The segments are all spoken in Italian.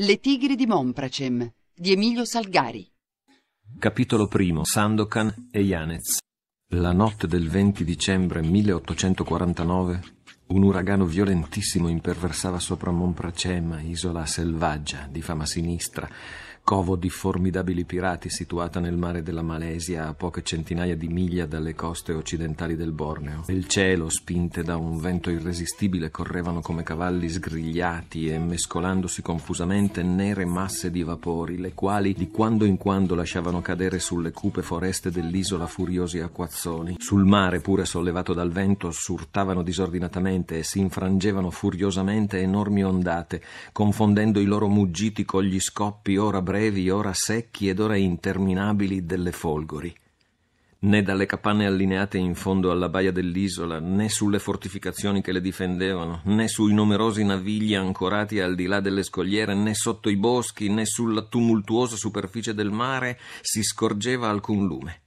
Le tigri di Monpracem di Emilio Salgari. Capitolo I Sandokan e Yanez. La notte del 20 dicembre 1849 un uragano violentissimo imperversava sopra Monpracem, isola selvaggia di fama sinistra, covo di formidabili pirati situata nel mare della Malesia a poche centinaia di miglia dalle coste occidentali del Borneo. Nel cielo, spinte da un vento irresistibile, correvano come cavalli sgrigliati e mescolandosi confusamente nere masse di vapori, le quali di quando in quando lasciavano cadere sulle cupe foreste dell'isola furiosi acquazzoni. Sul mare, pure sollevato dal vento, surtavano disordinatamente e si infrangevano furiosamente enormi ondate, confondendo i loro muggiti con gli scoppi ora brevi brevi, ora secchi ed ora interminabili delle folgori, né dalle capanne allineate in fondo alla baia dell'isola, né sulle fortificazioni che le difendevano, né sui numerosi navigli ancorati al di là delle scogliere, né sotto i boschi, né sulla tumultuosa superficie del mare si scorgeva alcun lume.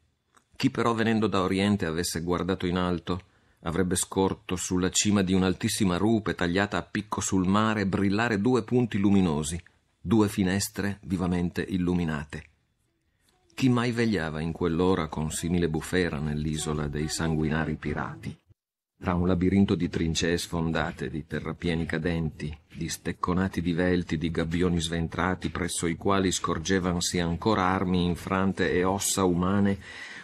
Chi però venendo da oriente avesse guardato in alto, avrebbe scorto sulla cima di un'altissima rupe tagliata a picco sul mare brillare due punti luminosi, due finestre vivamente illuminate. Chi mai vegliava in quell'ora con simile bufera nell'isola dei sanguinari pirati? Tra un labirinto di trincee sfondate, di terrapieni cadenti, di stecconati divelti, di gabbioni sventrati, presso i quali scorgevansi ancora armi infrante e ossa umane,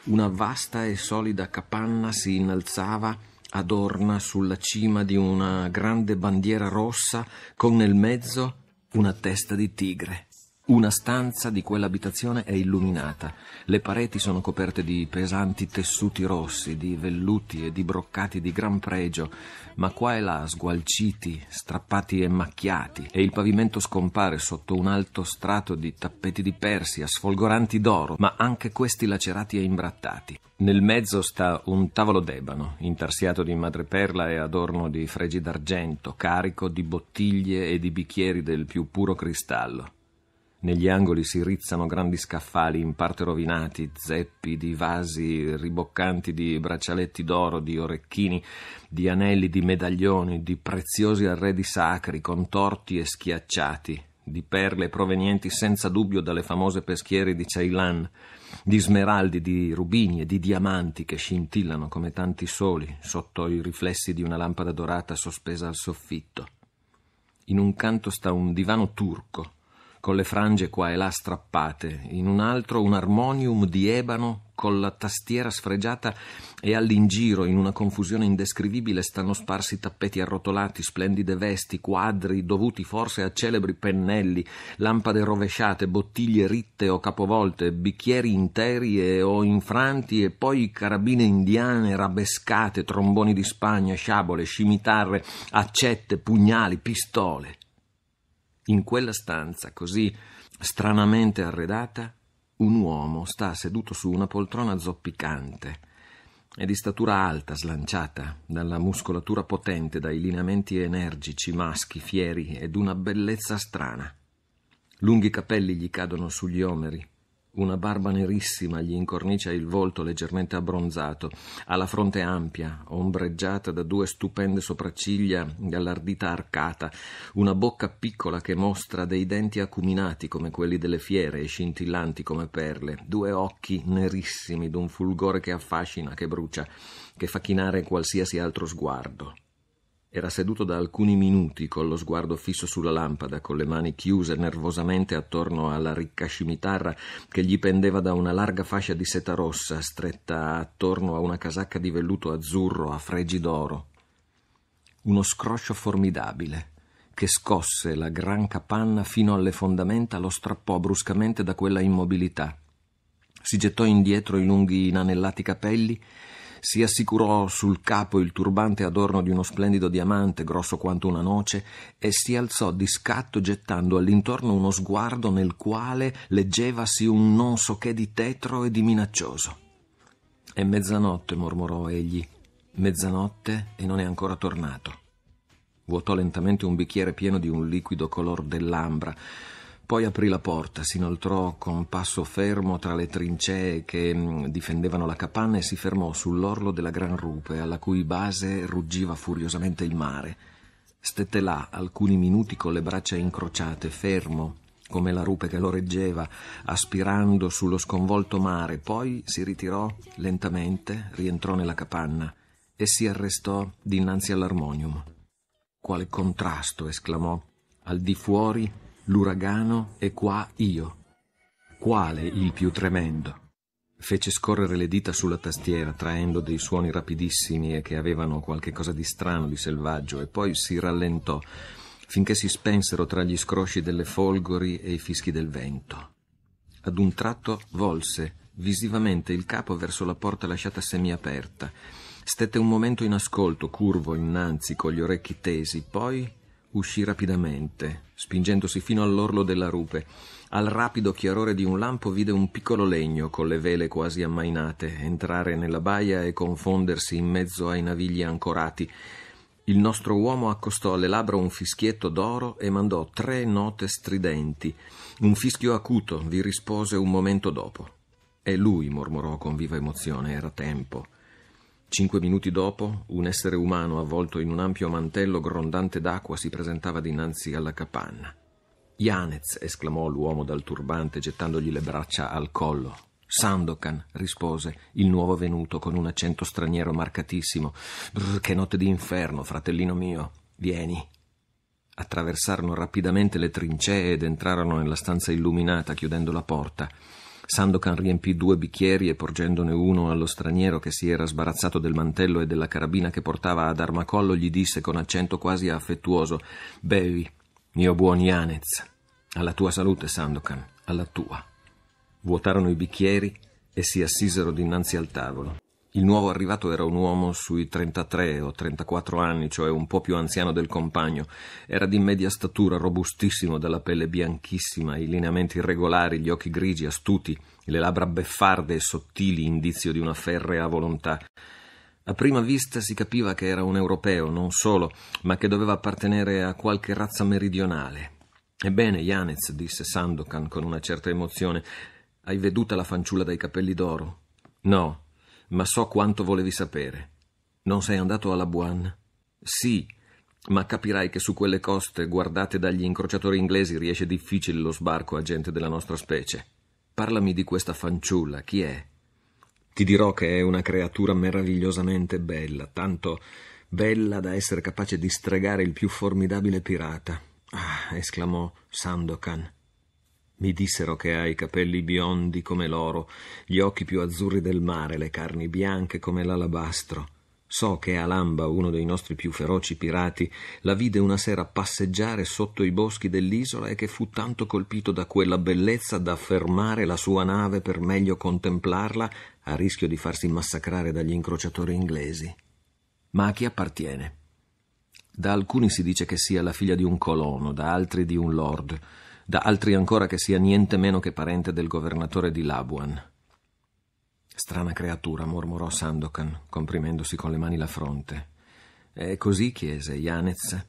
una vasta e solida capanna si innalzava adorna sulla cima di una grande bandiera rossa con nel mezzo una testa di tigre. Una stanza di quell'abitazione è illuminata, le pareti sono coperte di pesanti tessuti rossi, di velluti e di broccati di gran pregio, ma qua e là sgualciti, strappati e macchiati, e il pavimento scompare sotto un alto strato di tappeti di Persia, sfolgoranti d'oro, ma anche questi lacerati e imbrattati. Nel mezzo sta un tavolo d'ebano, intarsiato di madreperla e adorno di fregi d'argento, carico di bottiglie e di bicchieri del più puro cristallo. Negli angoli si rizzano grandi scaffali in parte rovinati, zeppi di vasi riboccanti di braccialetti d'oro, di orecchini, di anelli, di medaglioni, di preziosi arredi sacri contorti e schiacciati, di perle provenienti senza dubbio dalle famose peschiere di Ceylan, di smeraldi, di rubini e di diamanti che scintillano come tanti soli sotto i riflessi di una lampada dorata sospesa al soffitto. In un canto sta un divano turco con le frange qua e là strappate, in un altro un armonium di ebano con la tastiera sfregiata e all'ingiro, in una confusione indescrivibile, stanno sparsi tappeti arrotolati, splendide vesti, quadri dovuti forse a celebri pennelli, lampade rovesciate, bottiglie ritte o capovolte, bicchieri interi e, o infranti e poi carabine indiane rabescate, tromboni di Spagna, sciabole, scimitarre, accette, pugnali, pistole. In quella stanza così stranamente arredata, un uomo sta seduto su una poltrona zoppicante. È di statura alta, slanciata, dalla muscolatura potente, dai lineamenti energici, maschi, fieri ed una bellezza strana. Lunghi capelli gli cadono sugli omeri, una barba nerissima gli incornicia il volto leggermente abbronzato, ha la fronte ampia, ombreggiata da due stupende sopracciglia allardita arcata, una bocca piccola che mostra dei denti acuminati come quelli delle fiere e scintillanti come perle, due occhi nerissimi d'un fulgore che affascina, che brucia, che fa chinare qualsiasi altro sguardo. Era seduto da alcuni minuti con lo sguardo fisso sulla lampada, con le mani chiuse nervosamente attorno alla ricca scimitarra che gli pendeva da una larga fascia di seta rossa stretta attorno a una casacca di velluto azzurro a fregi d'oro. Uno scroscio formidabile che scosse la gran capanna fino alle fondamenta lo strappò bruscamente da quella immobilità. Si gettò indietro i lunghi inanellati capelli si assicurò sul capo il turbante adorno di uno splendido diamante grosso quanto una noce e si alzò di scatto gettando all'intorno uno sguardo nel quale leggevasi un non so che di tetro e di minaccioso. È mezzanotte, mormorò egli. Mezzanotte e non è ancora tornato. Vuotò lentamente un bicchiere pieno di un liquido color dell'ambra poi aprì la porta, si inoltrò con passo fermo tra le trincee che mm, difendevano la capanna e si fermò sull'orlo della gran rupe, alla cui base ruggiva furiosamente il mare. Stette là alcuni minuti con le braccia incrociate, fermo, come la rupe che lo reggeva, aspirando sullo sconvolto mare, poi si ritirò lentamente, rientrò nella capanna e si arrestò dinanzi all'armonium. Quale contrasto, esclamò, al di fuori L'uragano è qua io. Quale il più tremendo? Fece scorrere le dita sulla tastiera, traendo dei suoni rapidissimi e che avevano qualche cosa di strano, di selvaggio, e poi si rallentò, finché si spensero tra gli scrosci delle folgori e i fischi del vento. Ad un tratto volse visivamente il capo verso la porta lasciata semiaperta. Stette un momento in ascolto, curvo innanzi, con gli orecchi tesi, poi uscì rapidamente, spingendosi fino all'orlo della rupe. Al rapido chiarore di un lampo vide un piccolo legno con le vele quasi ammainate entrare nella baia e confondersi in mezzo ai navigli ancorati. Il nostro uomo accostò alle labbra un fischietto d'oro e mandò tre note stridenti. Un fischio acuto vi rispose un momento dopo. E lui mormorò con viva emozione: era tempo. Cinque minuti dopo, un essere umano avvolto in un ampio mantello grondante d'acqua si presentava dinanzi alla capanna. Janez, esclamò l'uomo dal turbante gettandogli le braccia al collo. Sandokan, rispose il nuovo venuto con un accento straniero marcatissimo. Brr, che notte di inferno, fratellino mio. Vieni. Attraversarono rapidamente le trincee ed entrarono nella stanza illuminata, chiudendo la porta. Sandokan riempì due bicchieri e porgendone uno allo straniero che si era sbarazzato del mantello e della carabina che portava ad armacollo, gli disse con accento quasi affettuoso: Bevi, mio buon Yanez. Alla tua salute, Sandokan, alla tua. Vuotarono i bicchieri e si assisero dinanzi al tavolo. Il nuovo arrivato era un uomo sui 33 o 34 anni, cioè un po' più anziano del compagno. Era di media statura, robustissimo, dalla pelle bianchissima, i lineamenti irregolari, gli occhi grigi, astuti, le labbra beffarde e sottili, indizio di una ferrea volontà. A prima vista si capiva che era un europeo, non solo, ma che doveva appartenere a qualche razza meridionale. Ebbene, Yanez, disse Sandokan con una certa emozione, hai veduta la fanciulla dai capelli d'oro? No, ma so quanto volevi sapere. Non sei andato alla Buan? Sì, ma capirai che su quelle coste guardate dagli incrociatori inglesi riesce difficile lo sbarco a gente della nostra specie. Parlami di questa fanciulla, chi è? Ti dirò che è una creatura meravigliosamente bella, tanto bella da essere capace di stregare il più formidabile pirata. Ah, esclamò Sandokan. Mi dissero che ha i capelli biondi come l'oro, gli occhi più azzurri del mare, le carni bianche come l'alabastro. So che Alamba, uno dei nostri più feroci pirati, la vide una sera passeggiare sotto i boschi dell'isola e che fu tanto colpito da quella bellezza da fermare la sua nave per meglio contemplarla, a rischio di farsi massacrare dagli incrociatori inglesi. Ma a chi appartiene? Da alcuni si dice che sia la figlia di un colono, da altri di un lord da altri ancora che sia niente meno che parente del governatore di Labuan. Strana creatura, mormorò Sandokan, comprimendosi con le mani la fronte. E così chiese Yanez.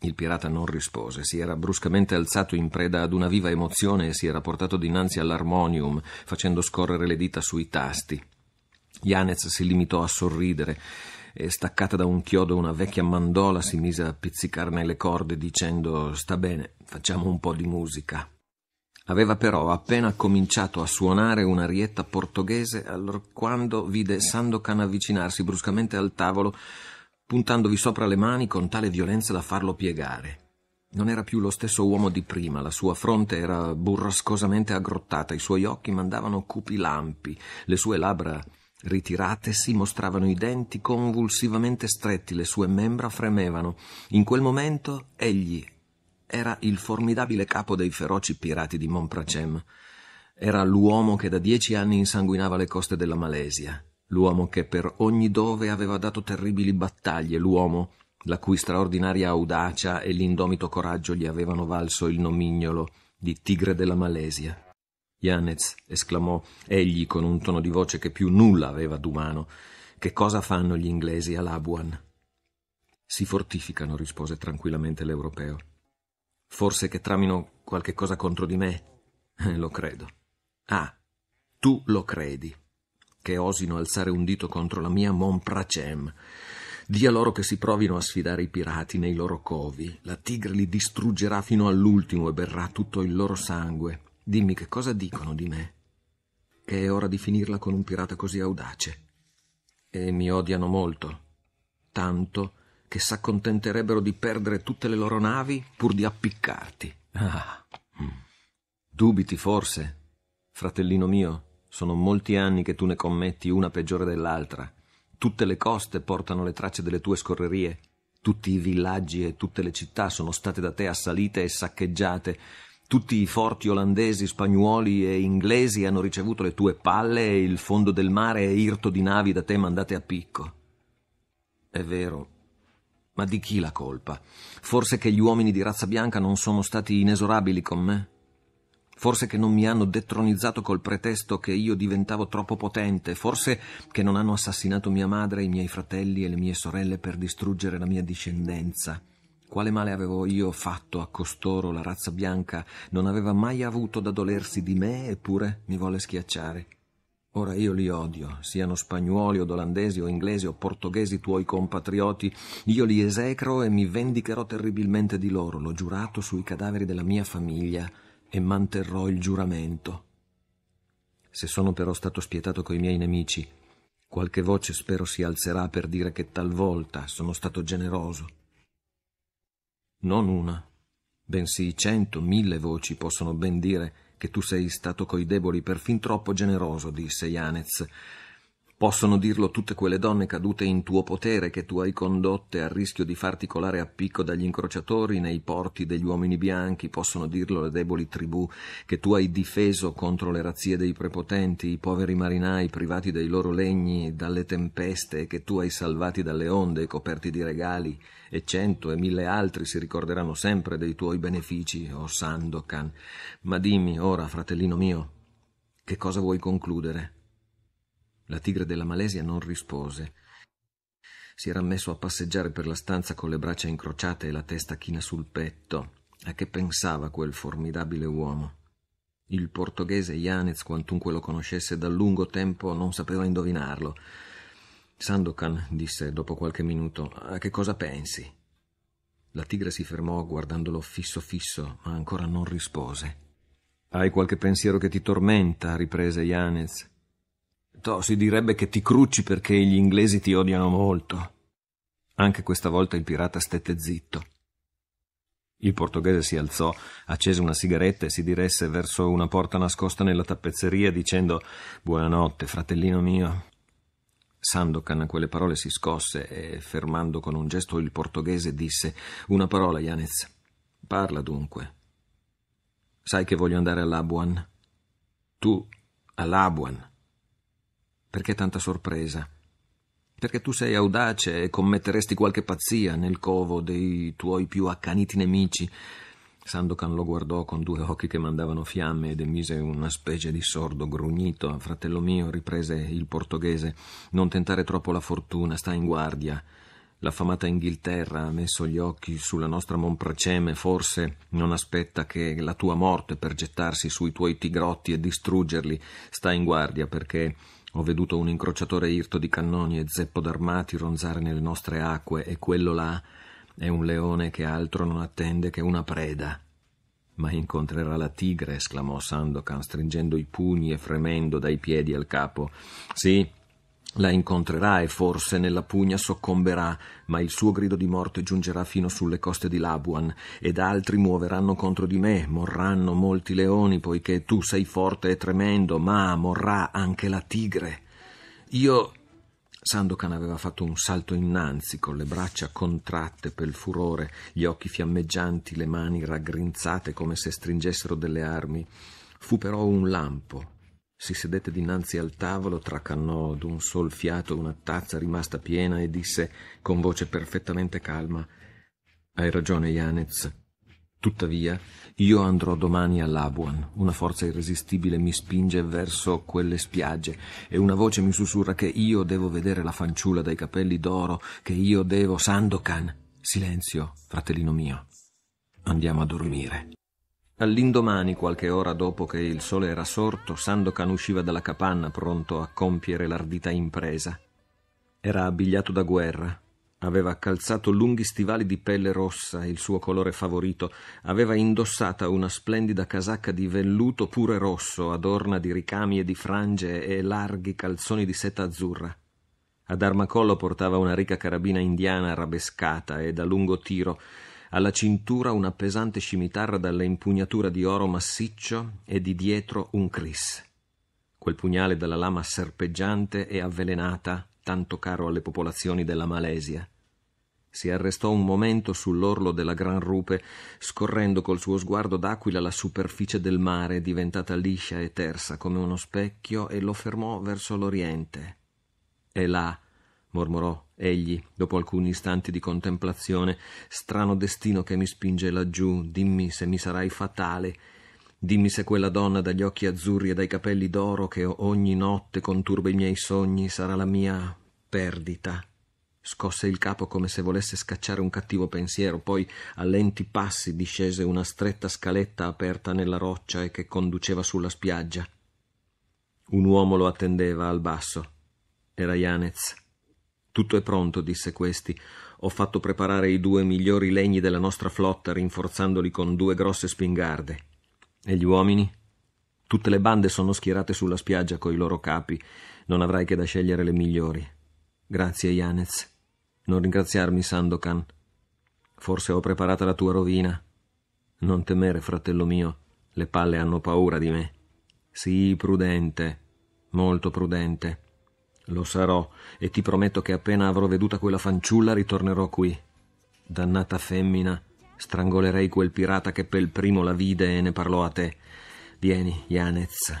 Il pirata non rispose, si era bruscamente alzato in preda ad una viva emozione e si era portato dinanzi all'armonium, facendo scorrere le dita sui tasti. Yanez si limitò a sorridere e, staccata da un chiodo una vecchia mandola, si mise a pizzicarne le corde dicendo Sta bene, facciamo un po' di musica. Aveva però appena cominciato a suonare un'arietta portoghese quando vide Sandokan avvicinarsi bruscamente al tavolo, puntandovi sopra le mani con tale violenza da farlo piegare. Non era più lo stesso uomo di prima, la sua fronte era burrascosamente aggrottata, i suoi occhi mandavano cupi lampi, le sue labbra ritirate si mostravano i denti convulsivamente stretti, le sue membra fremevano. In quel momento egli era il formidabile capo dei feroci pirati di Monpracem. Era l'uomo che da dieci anni insanguinava le coste della Malesia, l'uomo che per ogni dove aveva dato terribili battaglie, l'uomo la cui straordinaria audacia e l'indomito coraggio gli avevano valso il nomignolo di Tigre della Malesia. Yanez esclamò egli con un tono di voce che più nulla aveva d'umano. Che cosa fanno gli inglesi a Labuan? Si fortificano, rispose tranquillamente l'europeo. Forse che tramino qualche cosa contro di me? Eh, lo credo. Ah, tu lo credi. Che osino alzare un dito contro la mia Monpracem. Dia loro che si provino a sfidare i pirati nei loro covi. La tigre li distruggerà fino all'ultimo e berrà tutto il loro sangue. Dimmi che cosa dicono di me. Che è ora di finirla con un pirata così audace. E mi odiano molto. Tanto che s'accontenterebbero di perdere tutte le loro navi pur di appiccarti. Ah. Mm. Dubiti forse? Fratellino mio, sono molti anni che tu ne commetti una peggiore dell'altra. Tutte le coste portano le tracce delle tue scorrerie. Tutti i villaggi e tutte le città sono state da te assalite e saccheggiate. Tutti i forti olandesi, spagnuoli e inglesi hanno ricevuto le tue palle e il fondo del mare è irto di navi da te mandate a picco. È vero, ma di chi la colpa? Forse che gli uomini di razza bianca non sono stati inesorabili con me? Forse che non mi hanno detronizzato col pretesto che io diventavo troppo potente, forse che non hanno assassinato mia madre, i miei fratelli e le mie sorelle per distruggere la mia discendenza. Quale male avevo io fatto a costoro, la razza bianca non aveva mai avuto da dolersi di me, eppure mi volle schiacciare. Ora io li odio, siano spagnuoli o olandesi o inglesi o portoghesi tuoi compatrioti, io li esecro e mi vendicherò terribilmente di loro, l'ho giurato sui cadaveri della mia famiglia e manterrò il giuramento. Se sono però stato spietato coi miei nemici, qualche voce spero si alzerà per dire che talvolta sono stato generoso. Non una, bensì cento, mille voci possono ben dire che tu sei stato coi deboli per fin troppo generoso, disse Yanez. Possono dirlo tutte quelle donne cadute in tuo potere che tu hai condotte a rischio di farti colare a picco dagli incrociatori nei porti degli uomini bianchi, possono dirlo le deboli tribù che tu hai difeso contro le razzie dei prepotenti, i poveri marinai privati dei loro legni dalle tempeste che tu hai salvati dalle onde e coperti di regali, e cento e mille altri si ricorderanno sempre dei tuoi benefici, o oh Sandokan. Ma dimmi ora, fratellino mio, che cosa vuoi concludere? La tigre della Malesia non rispose. Si era messo a passeggiare per la stanza con le braccia incrociate e la testa china sul petto. A che pensava quel formidabile uomo? Il portoghese Yanez, quantunque lo conoscesse da lungo tempo, non sapeva indovinarlo. Sandokan disse dopo qualche minuto: A che cosa pensi? La tigre si fermò guardandolo fisso fisso, ma ancora non rispose. Hai qualche pensiero che ti tormenta? riprese Yanez. Certo, si direbbe che ti crucci perché gli inglesi ti odiano molto. Anche questa volta il pirata stette zitto. Il portoghese si alzò, accese una sigaretta e si diresse verso una porta nascosta nella tappezzeria dicendo Buonanotte, fratellino mio. Sandokan a quelle parole si scosse e, fermando con un gesto il portoghese, disse Una parola, Yanez. Parla dunque. Sai che voglio andare all'Abuan? Tu all'Abuan. Perché tanta sorpresa? Perché tu sei audace e commetteresti qualche pazzia nel covo dei tuoi più accaniti nemici. Sandokan lo guardò con due occhi che mandavano fiamme ed emise una specie di sordo grugnito. Fratello mio, riprese il portoghese, non tentare troppo la fortuna, sta in guardia. L'affamata Inghilterra ha messo gli occhi sulla nostra Monpraceme, forse non aspetta che la tua morte per gettarsi sui tuoi tigrotti e distruggerli. Sta in guardia perché ho veduto un incrociatore irto di cannoni e zeppo d'armati ronzare nelle nostre acque e quello là è un leone che altro non attende che una preda. Ma incontrerà la tigre, esclamò Sandokan, stringendo i pugni e fremendo dai piedi al capo. Sì, la incontrerà e forse nella pugna soccomberà, ma il suo grido di morte giungerà fino sulle coste di Labuan, ed altri muoveranno contro di me, morranno molti leoni, poiché tu sei forte e tremendo, ma morrà anche la tigre. Io. Sandokan aveva fatto un salto innanzi, con le braccia contratte per il furore, gli occhi fiammeggianti, le mani raggrinzate come se stringessero delle armi. Fu però un lampo si sedette dinanzi al tavolo, tracannò d'un sol fiato una tazza rimasta piena e disse con voce perfettamente calma Hai ragione, Janez. Tuttavia, io andrò domani a Labuan. Una forza irresistibile mi spinge verso quelle spiagge e una voce mi sussurra che io devo vedere la fanciulla dai capelli d'oro, che io devo Sandokan. Silenzio, fratellino mio. Andiamo a dormire. All'indomani, qualche ora dopo che il sole era sorto, Sandokan usciva dalla capanna pronto a compiere l'ardita impresa. Era abbigliato da guerra, Aveva calzato lunghi stivali di pelle rossa, il suo colore favorito, aveva indossata una splendida casacca di velluto pure rosso, adorna di ricami e di frange e larghi calzoni di seta azzurra. Ad armacollo portava una ricca carabina indiana arabescata e da lungo tiro, alla cintura una pesante scimitarra dalla impugnatura di oro massiccio e di dietro un cris. Quel pugnale dalla lama serpeggiante e avvelenata, tanto caro alle popolazioni della Malesia. Si arrestò un momento sull'orlo della gran rupe, scorrendo col suo sguardo d'aquila la superficie del mare diventata liscia e tersa come uno specchio e lo fermò verso l'oriente. E là, mormorò Egli, dopo alcuni istanti di contemplazione, strano destino che mi spinge laggiù, dimmi se mi sarai fatale, dimmi se quella donna dagli occhi azzurri e dai capelli d'oro che ogni notte conturba i miei sogni sarà la mia perdita. Scosse il capo come se volesse scacciare un cattivo pensiero, poi a lenti passi discese una stretta scaletta aperta nella roccia e che conduceva sulla spiaggia. Un uomo lo attendeva al basso. Era Yanez tutto è pronto, disse questi. Ho fatto preparare i due migliori legni della nostra flotta, rinforzandoli con due grosse spingarde. E gli uomini? Tutte le bande sono schierate sulla spiaggia coi loro capi. Non avrai che da scegliere le migliori. Grazie, Janez. Non ringraziarmi, Sandokan. Forse ho preparata la tua rovina. Non temere, fratello mio. Le palle hanno paura di me. Sii prudente, molto prudente. Lo sarò, e ti prometto che appena avrò veduta quella fanciulla ritornerò qui. Dannata femmina, strangolerei quel pirata che per primo la vide e ne parlò a te. Vieni, Yanez.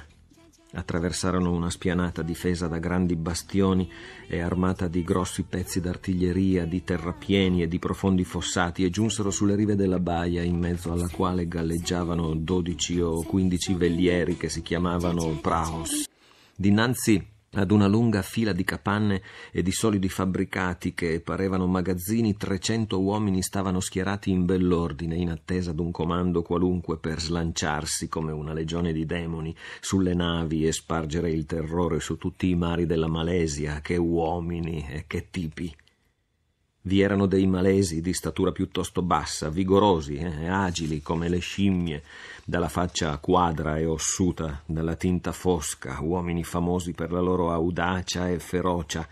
Attraversarono una spianata difesa da grandi bastioni e armata di grossi pezzi d'artiglieria, di terrapieni e di profondi fossati e giunsero sulle rive della baia in mezzo alla quale galleggiavano dodici o quindici velieri che si chiamavano praos. Dinanzi ad una lunga fila di capanne e di solidi fabbricati che parevano magazzini, trecento uomini stavano schierati in bell'ordine, in attesa d'un comando qualunque per slanciarsi come una legione di demoni sulle navi e spargere il terrore su tutti i mari della Malesia. Che uomini e che tipi! Vi erano dei malesi di statura piuttosto bassa, vigorosi, eh, agili come le scimmie, dalla faccia quadra e ossuta, dalla tinta fosca, uomini famosi per la loro audacia e ferocia,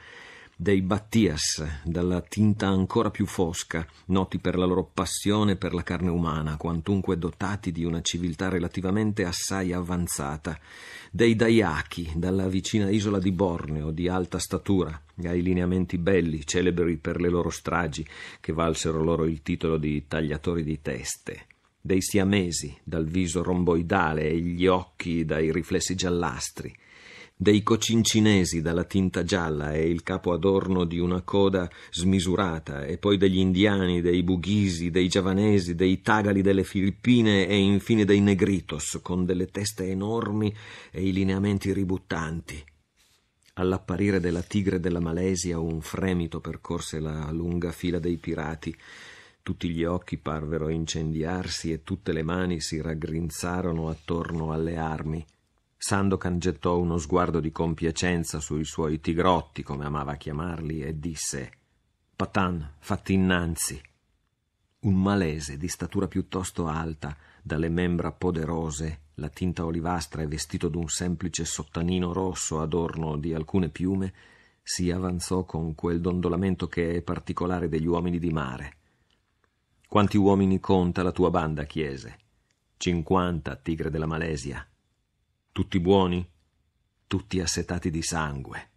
dei Battias, dalla tinta ancora più fosca, noti per la loro passione per la carne umana, quantunque dotati di una civiltà relativamente assai avanzata, dei Dayaki, dalla vicina isola di Borneo, di alta statura, ai lineamenti belli, celebri per le loro stragi, che valsero loro il titolo di tagliatori di teste dei siamesi dal viso romboidale e gli occhi dai riflessi giallastri, dei cocincinesi dalla tinta gialla e il capo adorno di una coda smisurata, e poi degli indiani, dei bughisi, dei giavanesi, dei tagali delle Filippine e infine dei negritos, con delle teste enormi e i lineamenti ributtanti. All'apparire della tigre della Malesia un fremito percorse la lunga fila dei pirati, tutti gli occhi parvero incendiarsi e tutte le mani si raggrinzarono attorno alle armi. Sandokan gettò uno sguardo di compiacenza sui suoi tigrotti, come amava chiamarli, e disse Patan, fatti innanzi. Un malese di statura piuttosto alta, dalle membra poderose, la tinta olivastra e vestito d'un semplice sottanino rosso adorno di alcune piume, si avanzò con quel dondolamento che è particolare degli uomini di mare. Quanti uomini conta la tua banda? chiese. Cinquanta, tigre della Malesia tutti buoni, tutti assetati di sangue.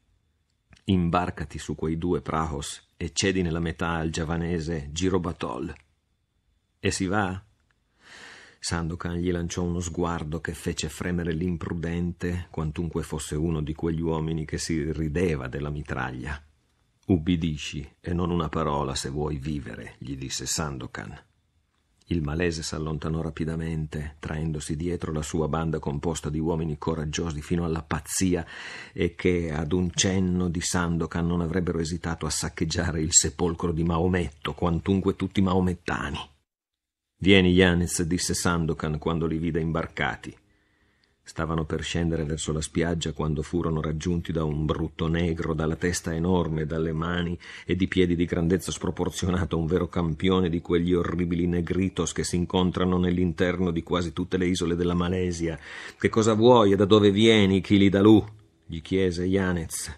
Imbarcati su quei due prahos e cedi nella metà al giavanese Girobatol. E si va? Sandokan gli lanciò uno sguardo che fece fremere l'imprudente, quantunque fosse uno di quegli uomini che si rideva della mitraglia. Ubbidisci e non una parola se vuoi vivere, gli disse Sandokan. Il malese s'allontanò rapidamente, traendosi dietro la sua banda composta di uomini coraggiosi fino alla pazzia e che ad un cenno di Sandokan non avrebbero esitato a saccheggiare il sepolcro di Maometto, quantunque tutti maomettani. Vieni, Yanis, disse Sandokan quando li vide imbarcati. Stavano per scendere verso la spiaggia quando furono raggiunti da un brutto negro, dalla testa enorme, dalle mani e di piedi di grandezza sproporzionata, un vero campione di quegli orribili negritos che si incontrano nell'interno di quasi tutte le isole della Malesia. Che cosa vuoi e da dove vieni, Kilidalù? gli chiese Yanez.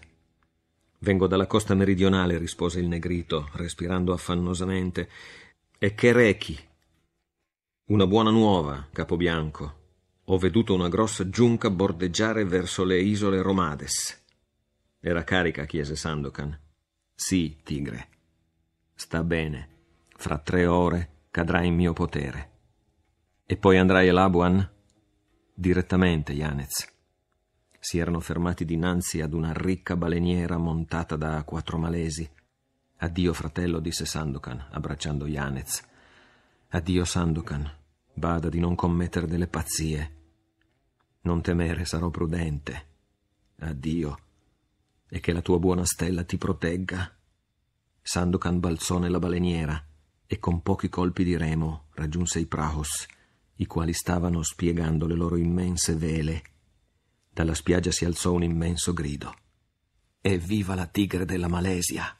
Vengo dalla costa meridionale, rispose il negrito, respirando affannosamente. E che rechi? Una buona nuova, capo bianco, ho veduto una grossa giunca bordeggiare verso le isole Romades. Era carica, chiese Sandokan. Sì, tigre. Sta bene. Fra tre ore cadrà in mio potere. E poi andrai a Labuan? Direttamente, Yanez. Si erano fermati dinanzi ad una ricca baleniera montata da quattro malesi. Addio, fratello, disse Sandokan, abbracciando Yanez. Addio, Sandokan. Bada di non commettere delle pazzie. Non temere, sarò prudente. Addio. E che la tua buona stella ti protegga. Sandokan balzò nella baleniera e con pochi colpi di remo raggiunse i Prahos, i quali stavano spiegando le loro immense vele. Dalla spiaggia si alzò un immenso grido. Evviva la tigre della Malesia!